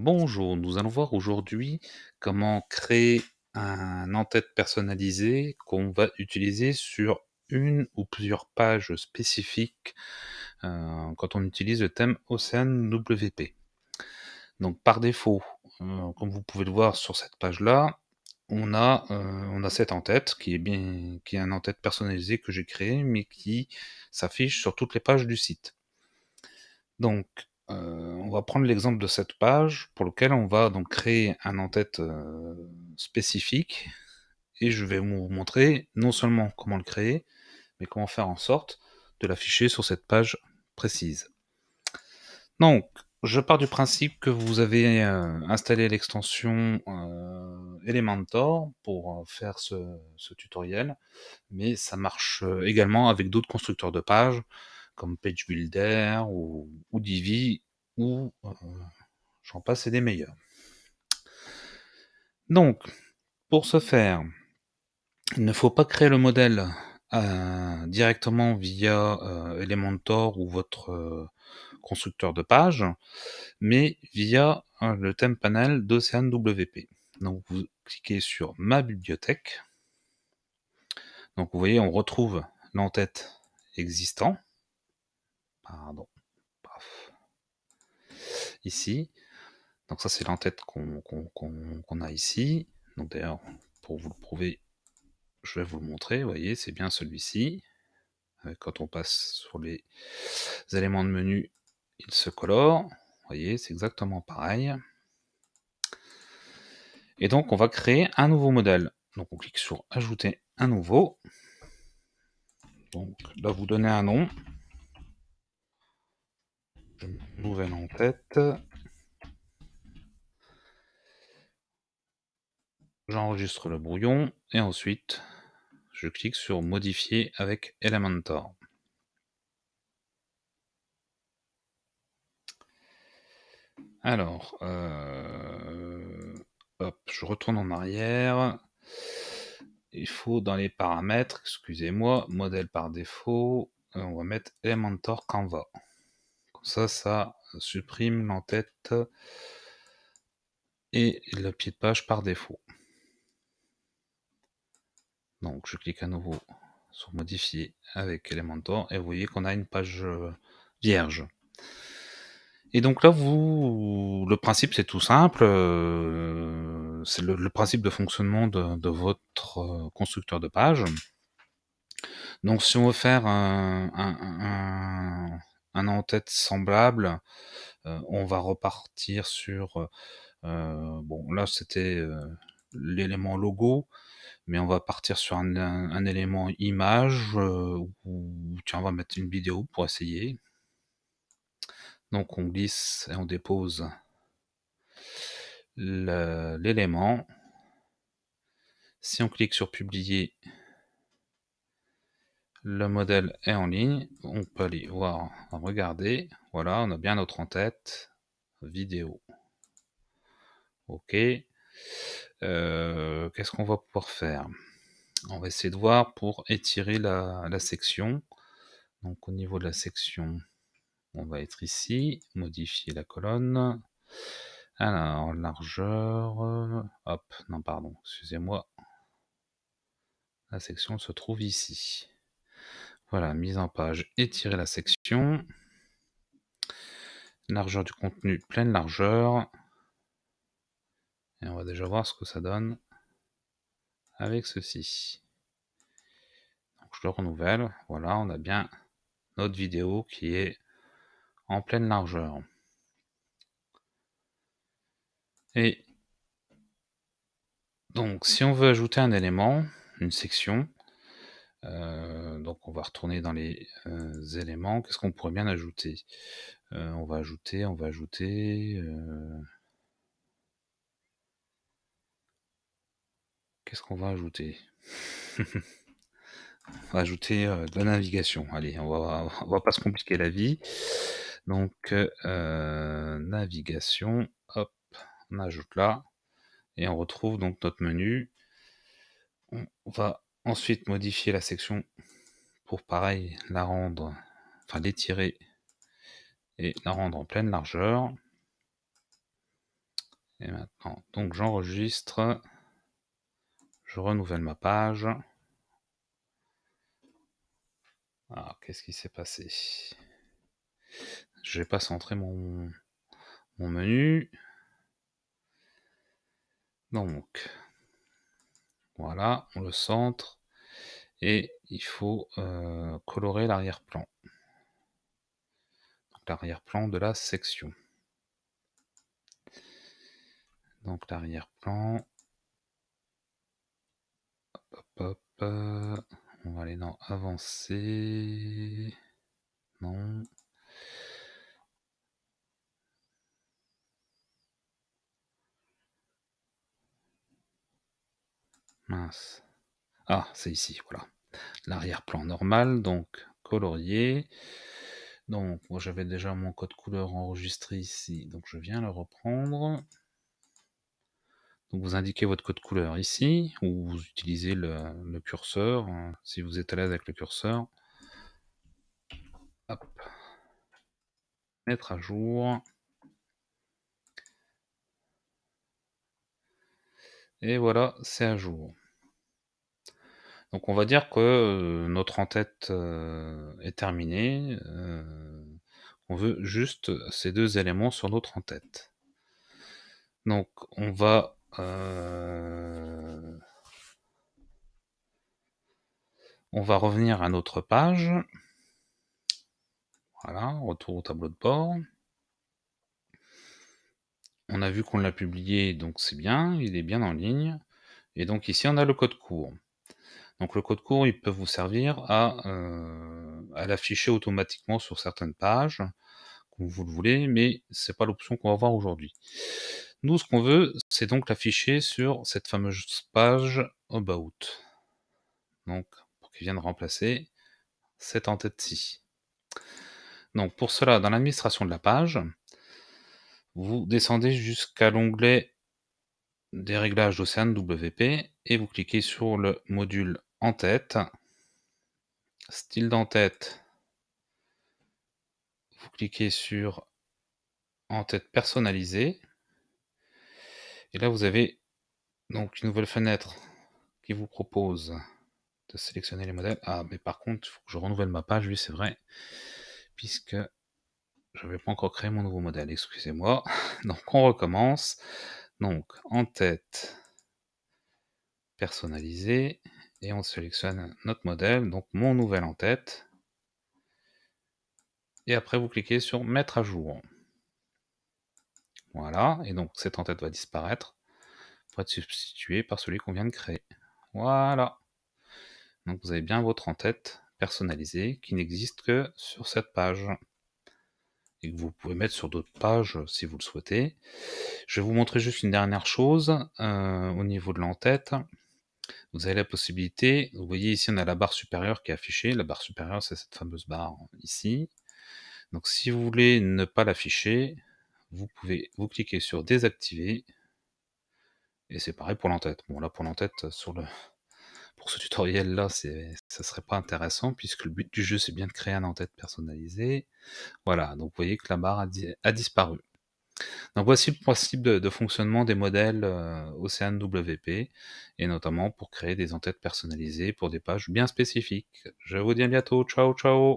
Bonjour, nous allons voir aujourd'hui comment créer un en-tête personnalisé qu'on va utiliser sur une ou plusieurs pages spécifiques euh, quand on utilise le thème Ocean WP. Donc par défaut, euh, comme vous pouvez le voir sur cette page-là, on a, euh, on a cette en-tête qui est bien, qui est un en-tête personnalisé que j'ai créé, mais qui s'affiche sur toutes les pages du site. Donc euh, on va prendre l'exemple de cette page pour lequel on va donc créer un en-tête euh, spécifique et je vais vous montrer non seulement comment le créer, mais comment faire en sorte de l'afficher sur cette page précise. Donc, je pars du principe que vous avez euh, installé l'extension Elementor pour faire ce, tutoriel, mais ça marche également avec d'autres constructeurs de pages comme Page Builder ou Divi ou euh, j'en passe et des meilleurs. Donc, pour ce faire, il ne faut pas créer le modèle euh, directement via euh, Elementor ou votre constructeur de page, mais via le thème panel d'Océan WP. Donc vous cliquez sur Ma bibliothèque. Donc vous voyez, on retrouve l'entête existant. Pardon ici. Donc ça, c'est l'entête qu'on a ici. Donc d'ailleurs, pour vous le prouver, je vais vous le montrer. Vous voyez, c'est bien celui-ci. Euh, quand on passe sur les éléments de menu, il se colore. Vous voyez, c'est exactement pareil. Et donc, on va créer un nouveau modèle. Donc, on clique sur Ajouter un nouveau. Donc, là, vous donnez un nom. en tête. J'enregistre le brouillon et ensuite je clique sur modifier avec Elementor. Alors, euh, je retourne en arrière. Il faut dans les paramètres, excusez-moi, modèle par défaut, euh, on va mettre Elementor Canva. Comme ça, ça supprime l'entête et le pied de page par défaut. Donc je clique à nouveau sur modifier avec Elementor et vous voyez qu'on a une page euh, vierge. Et donc là, vous, le principe c'est tout simple, euh, c'est le, principe de fonctionnement de, votre euh, constructeur de page. Donc si on veut faire un, en-tête semblable, euh, on va repartir sur euh, bon là c'était euh, l'élément logo, mais on va partir sur un, élément image ou tiens on va mettre une vidéo pour essayer. Donc on glisse et on dépose l'élément. Si on clique sur publier, le modèle est en ligne. On peut aller voir, regarder. Voilà, on a bien notre en-tête vidéo. OK. Euh, qu'est-ce qu'on va pouvoir faire On va essayer de voir pour étirer la, la, section. Donc au niveau de la section, on va être ici, modifier la colonne. Alors, largeur, hop, non pardon, excusez-moi. La section se trouve ici. Voilà, mise en page, étirer la section. Largeur du contenu, pleine largeur. Et on va déjà voir ce que ça donne avec ceci. je le renouvelle. Voilà, on a bien notre vidéo qui est en pleine largeur. Et donc si on veut ajouter un élément, une section, euh, donc on va retourner dans les euh, éléments. Qu'est-ce qu'on pourrait bien ajouter euh, On va ajouter, on va ajouter. Qu'est-ce qu'on va ajouter On va ajouter de la navigation. Allez, on va, on va pas se compliquer la vie. Donc navigation, hop, on ajoute là. Et on retrouve donc notre menu. On va Ensuite, modifier la section pour pareil la rendre, enfin l'étirer et la rendre en pleine largeur. Et maintenant, donc j'enregistre, je renouvelle ma page. Alors, ah, qu'est-ce qui s'est passé Je vais pas centré mon, mon menu. Donc, voilà, on le centre et il faut euh, colorer l'arrière-plan. L'arrière-plan de la section. Donc l'arrière-plan. hop, hop. On va aller dans avancer. Non. Mince. Ah, c'est ici, voilà. L'arrière-plan normal, donc colorier. Donc, moi j'avais déjà mon code couleur enregistré ici, donc je viens le reprendre. Donc vous indiquez votre code couleur ici, ou vous utilisez le, curseur, hein. si vous êtes à l'aise avec le curseur. Hop. Mettre à jour. Et voilà, c'est à jour. Donc on va dire que euh, notre en-tête euh, est terminée. Euh, on veut juste ces deux éléments sur notre en-tête. Donc on va... On va revenir à notre page. Voilà, retour au tableau de bord on a vu qu'on l'a publié, donc c'est bien, il est bien en ligne. Et donc ici, on a le code court. Donc le code court, il peut vous servir à, euh, à l'afficher automatiquement sur certaines pages, comme vous le voulez, mais c'est pas l'option qu'on va voir aujourd'hui. Nous, ce qu'on veut, c'est donc l'afficher sur cette fameuse page About. Donc, pour qu'il vienne remplacer cette en ci Donc, pour cela, dans l'administration de la page, vous descendez jusqu'à l'onglet des réglages d'océan WP et vous cliquez sur le module en tête. Style tête vous cliquez sur en tête personnalisée. Et là, vous avez donc une nouvelle fenêtre qui vous propose de sélectionner les modèles. Ah, mais par contre, il faut que je renouvelle ma page, oui, c'est vrai, puisque je n'avais pas encore créer mon nouveau modèle, excusez-moi. Donc on recommence. Donc en tête, personnalisée et on sélectionne notre modèle, donc mon nouvel en tête. Et après vous cliquez sur mettre à jour. Voilà, et donc cette en-tête va disparaître pour être substituée par celui qu'on vient de créer. Voilà. Donc vous avez bien votre en-tête personnalisée qui n'existe que sur cette page et que vous pouvez mettre sur d'autres pages euh, si vous le souhaitez. Je vais vous montrer juste une dernière chose euh, au niveau de l'entête. Vous avez la possibilité, vous voyez ici on a la barre supérieure qui est affichée. La barre supérieure c'est cette fameuse barre ici. Donc si vous voulez ne pas l'afficher, vous pouvez vous cliquer sur désactiver. Et c'est pareil pour l'entête. Bon là pour l'entête euh, sur le ce tutoriel-là, ça serait pas intéressant puisque le but du jeu, c'est bien de créer un en-tête personnalisé. Voilà, donc vous voyez que la barre a, disparu. Donc voici le principe de, fonctionnement des modèles euh, Ocean WP et notamment pour créer des en-têtes personnalisées pour des pages bien spécifiques. Je vous dis à bientôt. Ciao, ciao.